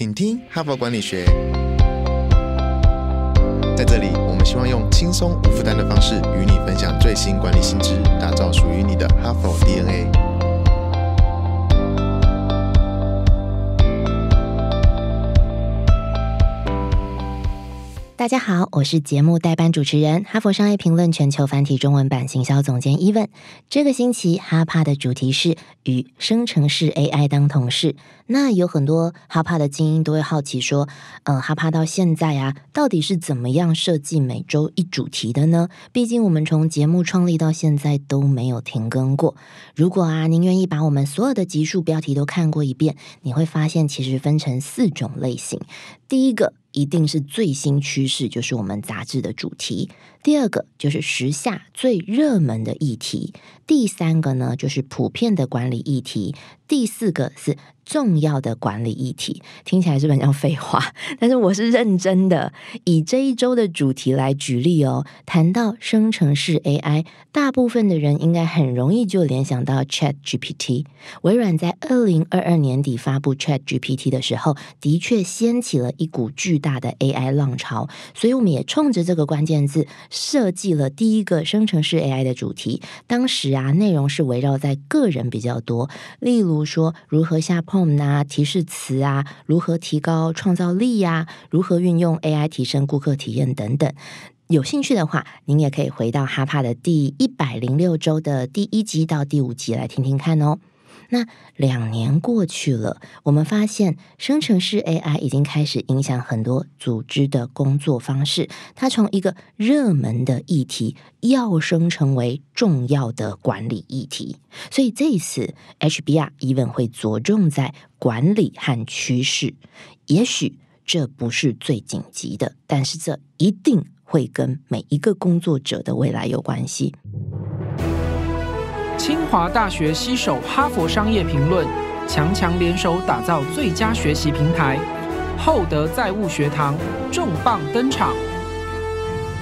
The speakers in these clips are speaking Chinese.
请听《哈佛管理学》。在这里，我们希望用轻松无负担的方式，与你分享最新管理新知，打造属于你的哈佛 DNA。大家好，我是节目代班主持人、哈佛商业评论全球繁体中文版行销总监伊文。这个星期哈帕的主题是与生成式 AI 当同事。那有很多哈帕的精英都会好奇说：“嗯，哈帕到现在啊，到底是怎么样设计每周一主题的呢？毕竟我们从节目创立到现在都没有停更过。如果啊，您愿意把我们所有的集数标题都看过一遍，你会发现其实分成四种类型。第一个。一定是最新趋势，就是我们杂志的主题。第二个就是时下最热门的议题，第三个呢就是普遍的管理议题，第四个是重要的管理议题。听起来是不是像废话？但是我是认真的，以这一周的主题来举例哦。谈到生成式 AI，大部分的人应该很容易就联想到 Chat GPT。微软在二零二二年底发布 Chat GPT 的时候，的确掀起了一股巨大的 AI 浪潮，所以我们也冲着这个关键字。设计了第一个生成式 AI 的主题，当时啊内容是围绕在个人比较多，例如说如何下 prompt 啊、提示词啊、如何提高创造力呀、如何运用 AI 提升顾客体验等等。有兴趣的话，您也可以回到哈帕的第一百零六周的第一集到第五集来听听看哦。那两年过去了，我们发现生成式 AI 已经开始影响很多组织的工作方式。它从一个热门的议题，要升成为重要的管理议题。所以这一次 HBR e v e n 会着重在管理和趋势。也许这不是最紧急的，但是这一定会跟每一个工作者的未来有关系。清华大学携手哈佛商业评论，强强联手打造最佳学习平台——厚德载物学堂重磅登场，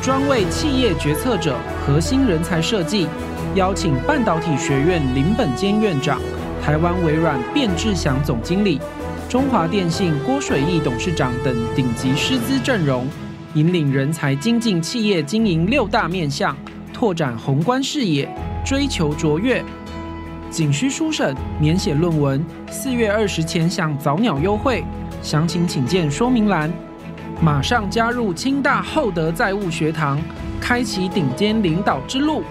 专为企业决策者核心人才设计。邀请半导体学院林本坚院长、台湾微软卞志祥总经理、中华电信郭水义董事长等顶级师资阵容，引领人才精进企业经营六大面向，拓展宏观视野。追求卓越，仅需书审免写论文，四月二十前享早鸟优惠，详情请见说明栏。马上加入清大厚德载物学堂，开启顶尖领导之路。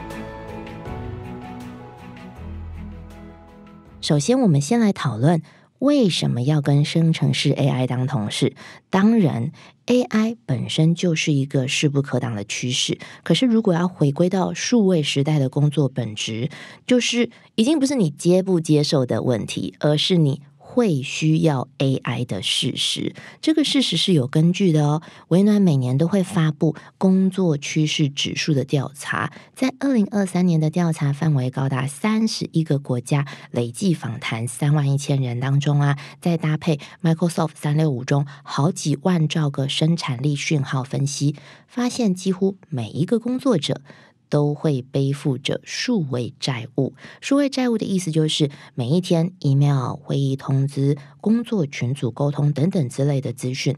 首先，我们先来讨论。为什么要跟生成式 AI 当同事？当然，AI 本身就是一个势不可挡的趋势。可是，如果要回归到数位时代的工作本质，就是已经不是你接不接受的问题，而是你。会需要 AI 的事实，这个事实是有根据的哦。微软每年都会发布工作趋势指数的调查，在二零二三年的调查范围高达三十一个国家，累计访谈三万一千人当中啊，再搭配 Microsoft 三六五中好几万兆个生产力讯号分析，发现几乎每一个工作者。都会背负着数位债务。数位债务的意思就是，每一天，email、会议通知、工作群组沟通等等之类的资讯，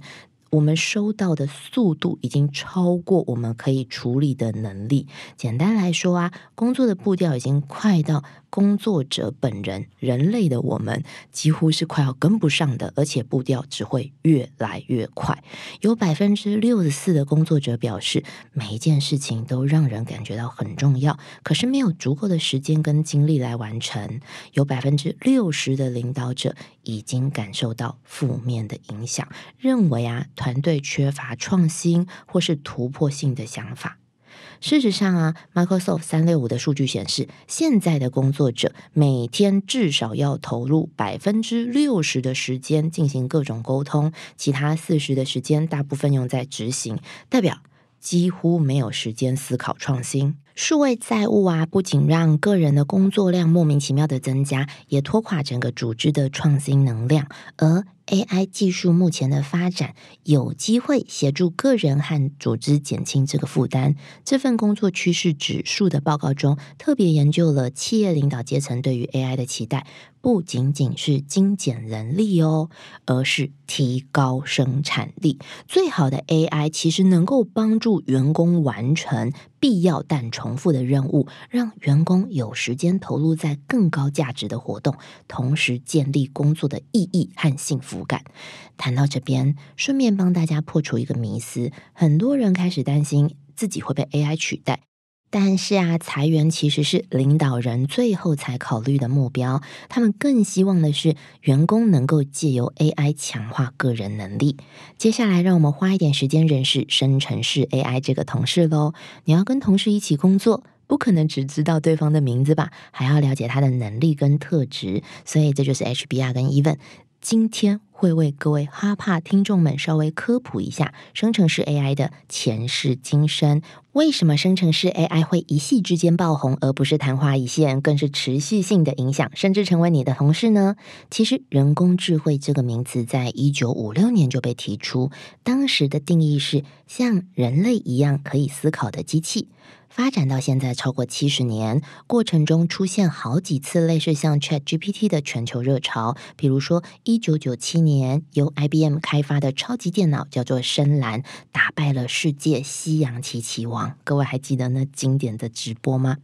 我们收到的速度已经超过我们可以处理的能力。简单来说啊，工作的步调已经快到。工作者本人，人类的我们，几乎是快要跟不上的，而且步调只会越来越快。有百分之六十四的工作者表示，每一件事情都让人感觉到很重要，可是没有足够的时间跟精力来完成。有百分之六十的领导者已经感受到负面的影响，认为啊，团队缺乏创新或是突破性的想法。事实上啊，Microsoft 三六五的数据显示，现在的工作者每天至少要投入百分之六十的时间进行各种沟通，其他四十的时间大部分用在执行，代表几乎没有时间思考创新。数位债务啊，不仅让个人的工作量莫名其妙的增加，也拖垮整个组织的创新能量。而 A I 技术目前的发展，有机会协助个人和组织减轻这个负担。这份工作趋势指数的报告中，特别研究了企业领导阶层对于 A I 的期待，不仅仅是精简人力哦，而是提高生产力。最好的 A I 其实能够帮助员工完成。必要但重复的任务，让员工有时间投入在更高价值的活动，同时建立工作的意义和幸福感。谈到这边，顺便帮大家破除一个迷思：很多人开始担心自己会被 AI 取代。但是啊，裁员其实是领导人最后才考虑的目标。他们更希望的是员工能够借由 AI 强化个人能力。接下来，让我们花一点时间认识生成式 AI 这个同事喽。你要跟同事一起工作，不可能只知道对方的名字吧？还要了解他的能力跟特质。所以，这就是 HBR 跟 Even 今天。会为各位哈帕听众们稍微科普一下生成式 AI 的前世今生。为什么生成式 AI 会一夕之间爆红，而不是昙花一现，更是持续性的影响，甚至成为你的同事呢？其实，人工智慧这个名词在一九五六年就被提出，当时的定义是像人类一样可以思考的机器。发展到现在超过七十年，过程中出现好几次类似像 Chat GPT 的全球热潮，比如说一九九七年由 IBM 开发的超级电脑叫做深蓝，打败了世界西洋棋棋王。各位还记得那经典的直播吗？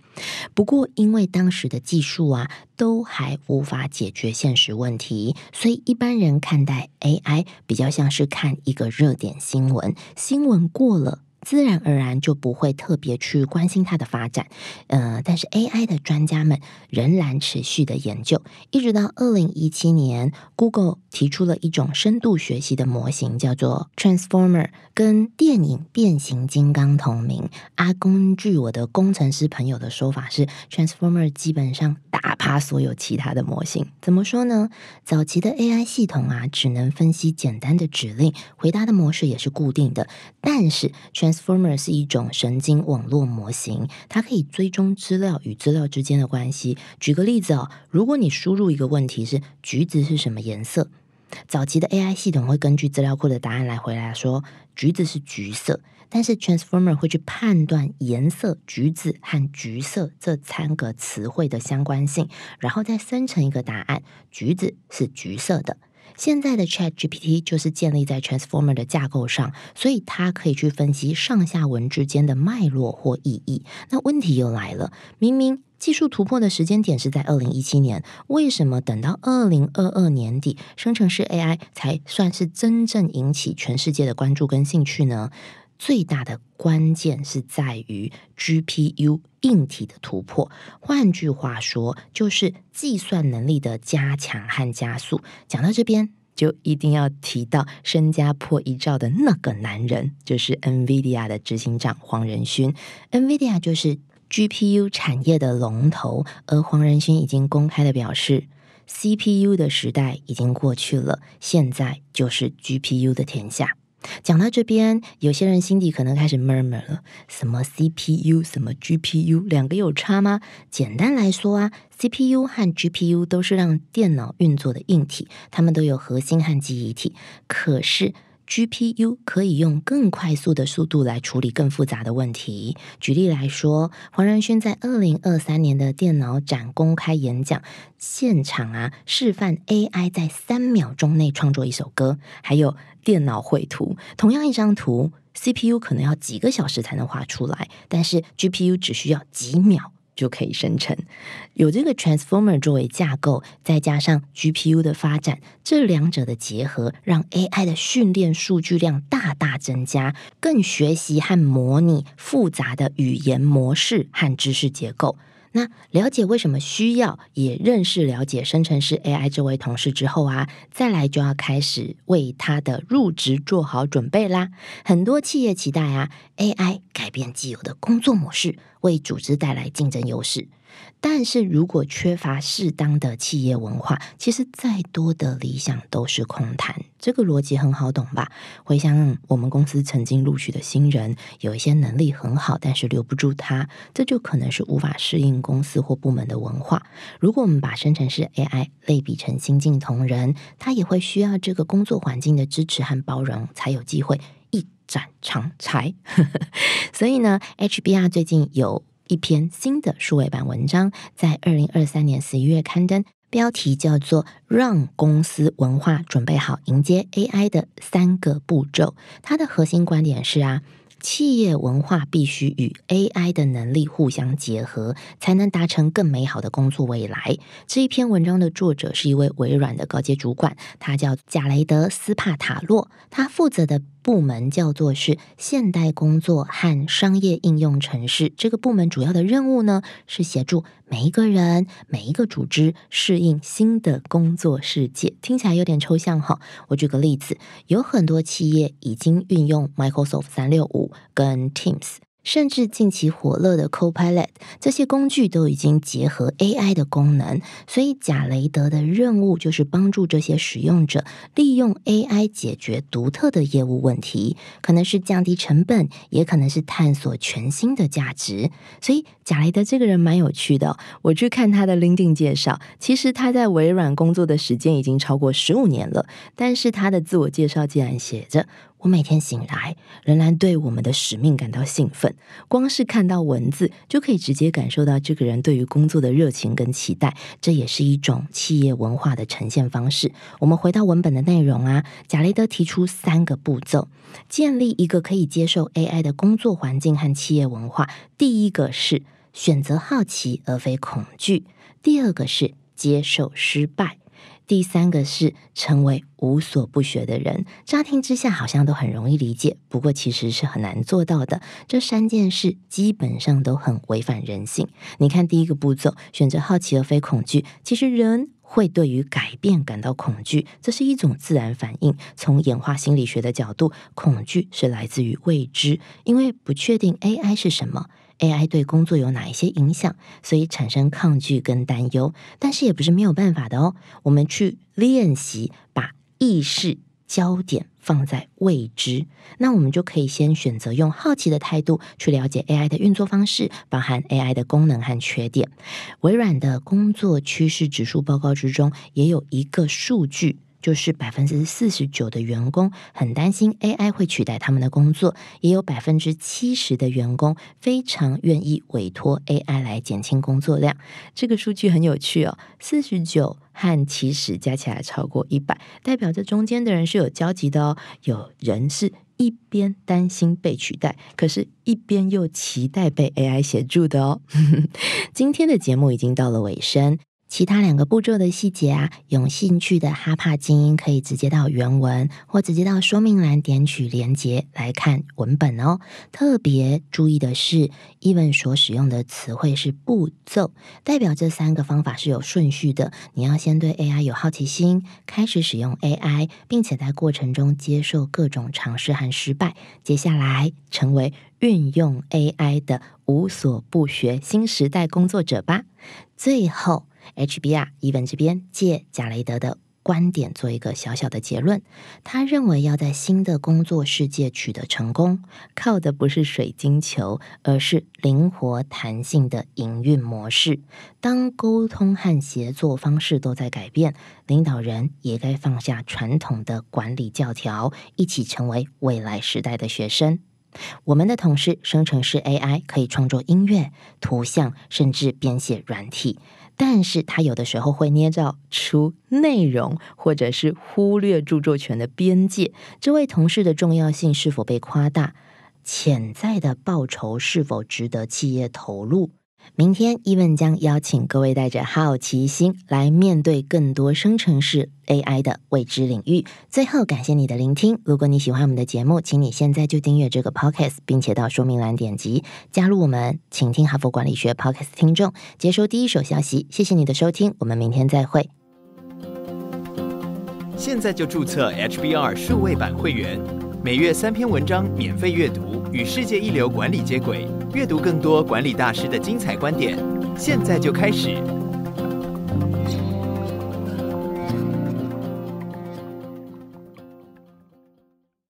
不过因为当时的技术啊，都还无法解决现实问题，所以一般人看待 AI 比较像是看一个热点新闻，新闻过了。自然而然就不会特别去关心它的发展，呃，但是 AI 的专家们仍然持续的研究，一直到二零一七年，Google 提出了一种深度学习的模型，叫做 Transformer，跟电影《变形金刚》同名。啊，根据我的工程师朋友的说法是，Transformer 基本上打趴所有其他的模型。怎么说呢？早期的 AI 系统啊，只能分析简单的指令，回答的模式也是固定的，但是全。Transformer 是一种神经网络模型，它可以追踪资料与资料之间的关系。举个例子哦，如果你输入一个问题是“橘子是什么颜色”，早期的 AI 系统会根据资料库的答案来回答说“橘子是橘色”，但是 Transformer 会去判断颜色、橘子和橘色这三个词汇的相关性，然后再生成一个答案：“橘子是橘色的”。现在的 Chat GPT 就是建立在 Transformer 的架构上，所以它可以去分析上下文之间的脉络或意义。那问题又来了，明明技术突破的时间点是在二零一七年，为什么等到二零二二年底，生成式 AI 才算是真正引起全世界的关注跟兴趣呢？最大的关键是在于 GPU 硬体的突破，换句话说，就是计算能力的加强和加速。讲到这边，就一定要提到身家破一兆的那个男人，就是 NVIDIA 的执行长黄仁勋。NVIDIA 就是 GPU 产业的龙头，而黄仁勋已经公开的表示，CPU 的时代已经过去了，现在就是 GPU 的天下。讲到这边，有些人心底可能开始 murmur 了，什么 CPU 什么 GPU 两个有差吗？简单来说啊，CPU 和 GPU 都是让电脑运作的硬体，它们都有核心和记忆体，可是。G P U 可以用更快速的速度来处理更复杂的问题。举例来说，黄仁勋在二零二三年的电脑展公开演讲现场啊，示范 A I 在三秒钟内创作一首歌，还有电脑绘图。同样一张图，C P U 可能要几个小时才能画出来，但是 G P U 只需要几秒。就可以生成，有这个 transformer 作为架构，再加上 GPU 的发展，这两者的结合，让 AI 的训练数据量大大增加，更学习和模拟复杂的语言模式和知识结构。那了解为什么需要，也认识了解生成式 AI 这位同事之后啊，再来就要开始为他的入职做好准备啦。很多企业期待啊，AI 改变既有的工作模式，为组织带来竞争优势。但是如果缺乏适当的企业文化，其实再多的理想都是空谈。这个逻辑很好懂吧？回想我们公司曾经录取的新人，有一些能力很好，但是留不住他，这就可能是无法适应公司或部门的文化。如果我们把生成式 AI 类比成新晋同仁，他也会需要这个工作环境的支持和包容，才有机会一展长才。所以呢，HBR 最近有。一篇新的数位版文章在二零二三年十一月刊登，标题叫做《让公司文化准备好迎接 AI 的三个步骤》。它的核心观点是啊，企业文化必须与 AI 的能力互相结合，才能达成更美好的工作未来。这一篇文章的作者是一位微软的高阶主管，他叫贾雷德·斯帕塔洛，他负责的。部门叫做是现代工作和商业应用城市。这个部门主要的任务呢，是协助每一个人、每一个组织适应新的工作世界。听起来有点抽象哈。我举个例子，有很多企业已经运用 Microsoft 三六五跟 Teams。甚至近期火热的 Copilot，这些工具都已经结合 AI 的功能，所以贾雷德的任务就是帮助这些使用者利用 AI 解决独特的业务问题，可能是降低成本，也可能是探索全新的价值，所以。贾雷德这个人蛮有趣的，我去看他的 LinkedIn 介绍，其实他在微软工作的时间已经超过十五年了，但是他的自我介绍竟然写着：“我每天醒来仍然对我们的使命感到兴奋。”光是看到文字就可以直接感受到这个人对于工作的热情跟期待，这也是一种企业文化的呈现方式。我们回到文本的内容啊，贾雷德提出三个步骤，建立一个可以接受 AI 的工作环境和企业文化。第一个是。选择好奇而非恐惧。第二个是接受失败。第三个是成为无所不学的人。乍听之下好像都很容易理解，不过其实是很难做到的。这三件事基本上都很违反人性。你看，第一个步骤选择好奇而非恐惧，其实人会对于改变感到恐惧，这是一种自然反应。从演化心理学的角度，恐惧是来自于未知，因为不确定 AI 是什么。AI 对工作有哪一些影响，所以产生抗拒跟担忧，但是也不是没有办法的哦。我们去练习把意识焦点放在未知，那我们就可以先选择用好奇的态度去了解 AI 的运作方式，包含 AI 的功能和缺点。微软的工作趋势指数报告之中也有一个数据。就是百分之四十九的员工很担心 AI 会取代他们的工作，也有百分之七十的员工非常愿意委托 AI 来减轻工作量。这个数据很有趣哦，四十九和七十加起来超过一百，代表这中间的人是有交集的哦。有人是一边担心被取代，可是一边又期待被 AI 协助的哦。今天的节目已经到了尾声。其他两个步骤的细节啊，有兴趣的哈帕精英可以直接到原文或直接到说明栏点取连接来看文本哦。特别注意的是，译文所使用的词汇是步骤，代表这三个方法是有顺序的。你要先对 AI 有好奇心，开始使用 AI，并且在过程中接受各种尝试和失败。接下来，成为运用 AI 的无所不学新时代工作者吧。最后。HBR 伊文这边借贾雷德的观点做一个小小的结论。他认为要在新的工作世界取得成功，靠的不是水晶球，而是灵活弹性的营运模式。当沟通和协作方式都在改变，领导人也该放下传统的管理教条，一起成为未来时代的学生。我们的同事生成式 AI 可以创作音乐、图像，甚至编写软体。但是他有的时候会捏造出内容，或者是忽略著作权的边界。这位同事的重要性是否被夸大？潜在的报酬是否值得企业投入？明天，伊 n 将邀请各位带着好奇心来面对更多生成式 AI 的未知领域。最后，感谢你的聆听。如果你喜欢我们的节目，请你现在就订阅这个 Podcast，并且到说明栏点击加入我们，请听哈佛管理学 Podcast 听众接收第一手消息。谢谢你的收听，我们明天再会。现在就注册 HBR 数位版会员。每月三篇文章免费阅读，与世界一流管理接轨，阅读更多管理大师的精彩观点，现在就开始。